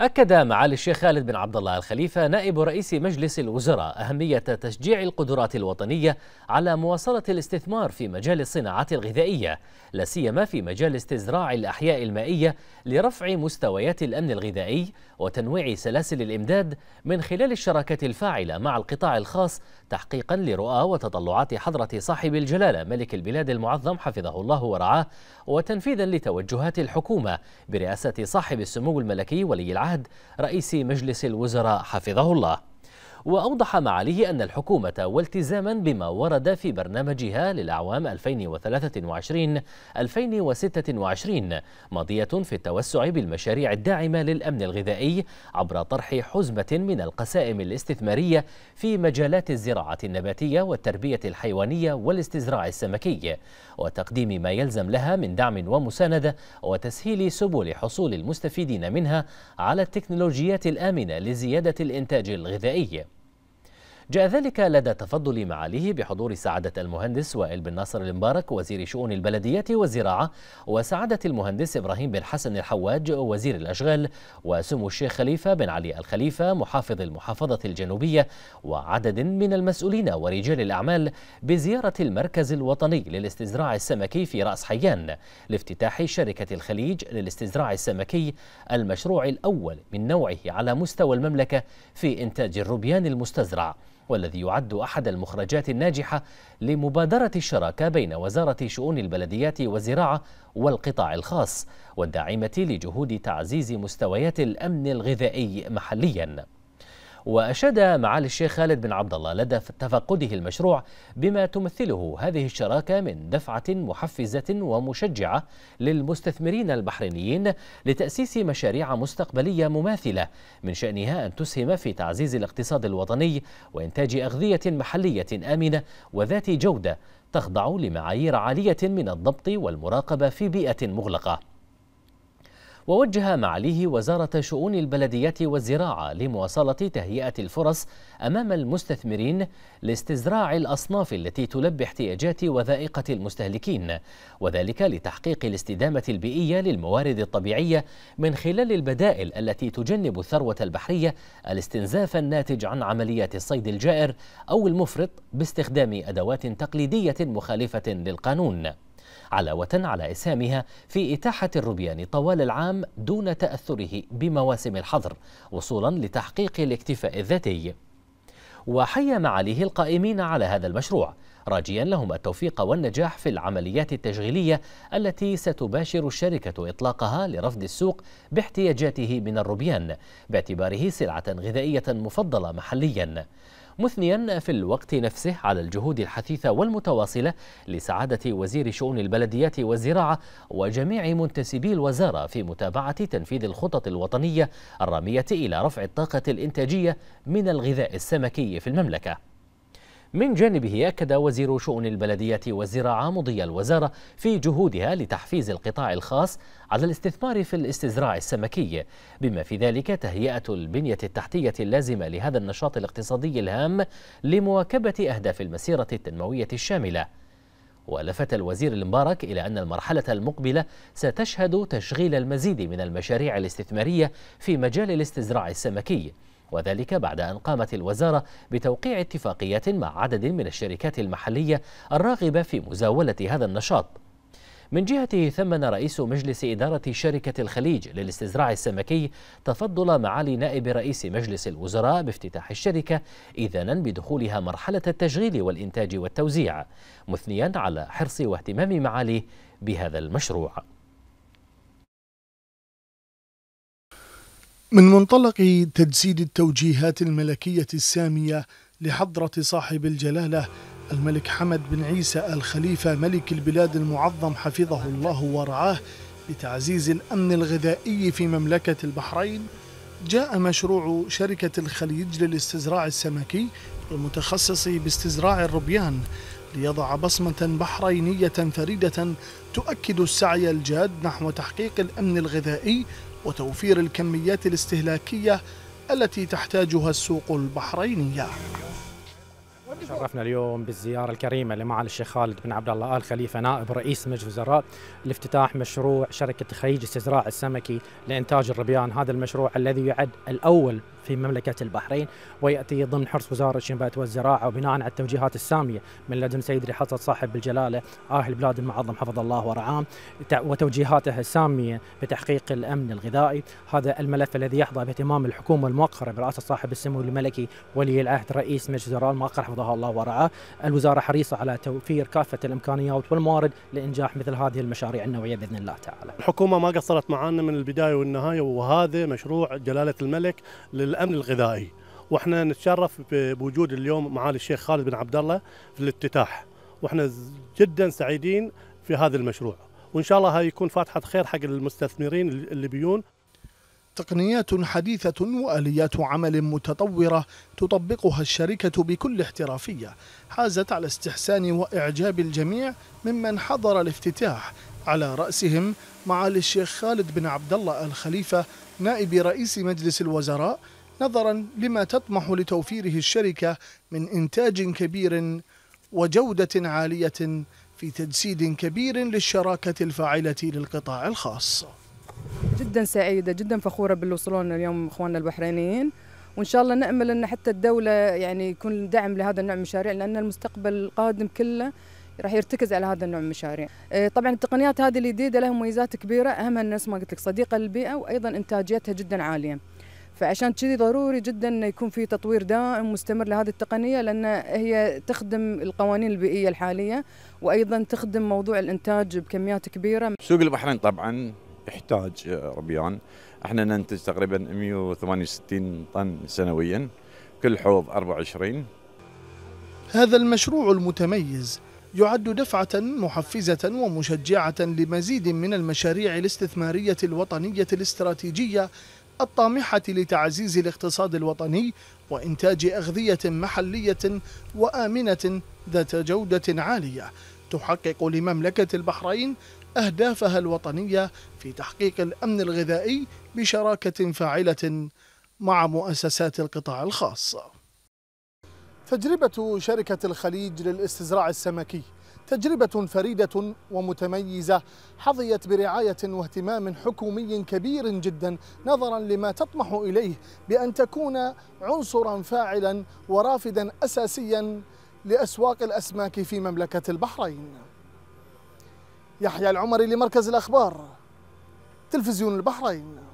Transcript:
أكد معالي الشيخ خالد بن عبد الله الخليفة نائب رئيس مجلس الوزراء أهمية تشجيع القدرات الوطنية على مواصلة الاستثمار في مجال الصناعات الغذائية لا سيما في مجال استزراع الأحياء المائية لرفع مستويات الأمن الغذائي وتنويع سلاسل الإمداد من خلال الشراكة الفاعلة مع القطاع الخاص تحقيقا لرؤى وتطلعات حضرة صاحب الجلالة ملك البلاد المعظم حفظه الله ورعاه وتنفيذا لتوجهات الحكومة برئاسة صاحب السمو الملكي ولي العهد عهد رئيس مجلس الوزراء حفظه الله وأوضح معاليه أن الحكومة والتزاما بما ورد في برنامجها للأعوام 2023-2026 ماضية في التوسع بالمشاريع الداعمة للأمن الغذائي عبر طرح حزمة من القسائم الاستثمارية في مجالات الزراعة النباتية والتربية الحيوانية والاستزراع السمكي وتقديم ما يلزم لها من دعم ومساندة وتسهيل سبل حصول المستفيدين منها على التكنولوجيات الآمنة لزيادة الإنتاج الغذائي جاء ذلك لدى تفضل معاليه بحضور سعادة المهندس وائل بن ناصر المبارك وزير شؤون البلديات والزراعة وسعادة المهندس إبراهيم بن حسن الحواج وزير الأشغال وسمو الشيخ خليفة بن علي الخليفة محافظ المحافظة الجنوبية وعدد من المسؤولين ورجال الأعمال بزيارة المركز الوطني للاستزراع السمكي في رأس حيان لافتتاح شركة الخليج للاستزراع السمكي المشروع الأول من نوعه على مستوى المملكة في إنتاج الروبيان المستزرع والذي يعد أحد المخرجات الناجحة لمبادرة الشراكة بين وزارة شؤون البلديات والزراعة والقطاع الخاص والداعمة لجهود تعزيز مستويات الأمن الغذائي محلياً وأشاد معالي الشيخ خالد بن عبد الله لدى تفقده المشروع بما تمثله هذه الشراكة من دفعة محفزة ومشجعة للمستثمرين البحرينيين لتأسيس مشاريع مستقبلية مماثلة من شأنها أن تسهم في تعزيز الاقتصاد الوطني وإنتاج أغذية محلية آمنة وذات جودة تخضع لمعايير عالية من الضبط والمراقبة في بيئة مغلقة ووجه معاليه وزارة شؤون البلديات والزراعة لمواصلة تهيئة الفرص أمام المستثمرين لاستزراع الأصناف التي تلبي احتياجات وذائقة المستهلكين وذلك لتحقيق الاستدامة البيئية للموارد الطبيعية من خلال البدائل التي تجنب الثروة البحرية الاستنزاف الناتج عن عمليات الصيد الجائر أو المفرط باستخدام أدوات تقليدية مخالفة للقانون علاوة على إسهامها في إتاحة الروبيان طوال العام دون تأثره بمواسم الحظر وصولا لتحقيق الاكتفاء الذاتي وحيا معاليه القائمين على هذا المشروع راجيا لهم التوفيق والنجاح في العمليات التشغيلية التي ستباشر الشركة إطلاقها لرفض السوق باحتياجاته من الروبيان باعتباره سلعة غذائية مفضلة محليا مثنيا في الوقت نفسه على الجهود الحثيثة والمتواصلة لسعادة وزير شؤون البلديات والزراعة وجميع منتسبي الوزارة في متابعة تنفيذ الخطط الوطنية الرامية إلى رفع الطاقة الإنتاجية من الغذاء السمكي في المملكة من جانبه أكد وزير شؤون البلدية والزراعة مضي الوزارة في جهودها لتحفيز القطاع الخاص على الاستثمار في الاستزراع السمكي بما في ذلك تهيئة البنية التحتية اللازمة لهذا النشاط الاقتصادي الهام لمواكبة أهداف المسيرة التنموية الشاملة ولفت الوزير المبارك إلى أن المرحلة المقبلة ستشهد تشغيل المزيد من المشاريع الاستثمارية في مجال الاستزراع السمكي وذلك بعد أن قامت الوزارة بتوقيع اتفاقية مع عدد من الشركات المحلية الراغبة في مزاولة هذا النشاط من جهته ثمن رئيس مجلس إدارة شركة الخليج للاستزراع السمكي تفضل معالي نائب رئيس مجلس الوزراء بافتتاح الشركة إذنا بدخولها مرحلة التشغيل والإنتاج والتوزيع مثنيا على حرص واهتمام معاليه بهذا المشروع من منطلق تجسيد التوجيهات الملكية السامية لحضرة صاحب الجلالة الملك حمد بن عيسى الخليفة ملك البلاد المعظم حفظه الله ورعاه لتعزيز الأمن الغذائي في مملكة البحرين جاء مشروع شركة الخليج للاستزراع السمكي المتخصص باستزراع الربيان ليضع بصمة بحرينية فريدة تؤكد السعي الجاد نحو تحقيق الأمن الغذائي وتوفير الكميات الاستهلاكية التي تحتاجها السوق البحرينية شرفنا اليوم بالزيارة الكريمة لمعالي الشيخ خالد بن عبد الله آل خليفة نائب رئيس مجلس الوزراء لافتتاح مشروع شركة خليج استزراع السمكي لإنتاج الربيان هذا المشروع الذي يعد الأول في مملكة البحرين ويأتي ضمن حرص وزارة الشنبات والزراعة وبناء على التوجيهات السامية من لدن سيد رحصة صاحب الجلالة أهل بلاد المعظم حفظ الله ورعاه وتوجيهاته السامية بتحقيق الأمن الغذائي هذا الملف الذي يحظى باهتمام الحكومة الموقرة برئاسة صاحب السمو الملكي ولي العهد رئيس مجلس الوزراء الموقر حفظه الله ورعاه الوزارة حريصة على توفير كافة الإمكانيات والموارد لإنجاح مثل هذه المشاريع النوعية بإذن الله تعالى الحكومة ما قصرت معانا من البداية والنهاية وهذا مشروع جلالة الملك لل الامن الغذائي واحنا نتشرف بوجود اليوم معالي الشيخ خالد بن عبد الله في الافتتاح واحنا جدا سعيدين في هذا المشروع وان شاء الله هيكون فاتحه خير حق المستثمرين اللي بيون تقنيات حديثة وآليات عمل متطورة تطبقها الشركة بكل احترافية حازت على استحسان وإعجاب الجميع ممن حضر الافتتاح على رأسهم معالي الشيخ خالد بن عبد الله الخليفة نائب رئيس مجلس الوزراء نظرا لما تطمح لتوفيره الشركة من إنتاج كبير وجودة عالية في تجسيد كبير للشراكة الفاعلة للقطاع الخاص جدا سعيدة جدا فخورة باللي اليوم إخواننا البحرينيين وان شاء الله نامل ان حتى الدوله يعني يكون دعم لهذا النوع من المشاريع لان المستقبل القادم كله راح يرتكز على هذا النوع من المشاريع. آه، طبعا التقنيات هذه الجديده لها مميزات كبيره اهمها الناس ما قلت لك صديقه للبيئه وايضا انتاجيتها جدا عاليه. فعشان كذي ضروري جدا انه يكون في تطوير دائم مستمر لهذه التقنيه لان هي تخدم القوانين البيئيه الحاليه وايضا تخدم موضوع الانتاج بكميات كبيره. سوق البحرين طبعا يحتاج ربيان، احنا ننتج تقريبا 168 طن سنويا، كل حوض 24. هذا المشروع المتميز يعد دفعة محفزة ومشجعة لمزيد من المشاريع الاستثمارية الوطنية الاستراتيجية الطامحة لتعزيز الاقتصاد الوطني وإنتاج أغذية محلية وآمنة ذات جودة عالية تحقق لمملكة البحرين أهدافها الوطنية في تحقيق الأمن الغذائي بشراكة فاعلة مع مؤسسات القطاع الخاص تجربة شركة الخليج للاستزراع السمكي تجربة فريدة ومتميزة حظيت برعاية واهتمام حكومي كبير جدا نظرا لما تطمح إليه بأن تكون عنصرا فاعلا ورافدا أساسيا لأسواق الأسماك في مملكة البحرين يحيى العمري لمركز الأخبار تلفزيون البحرين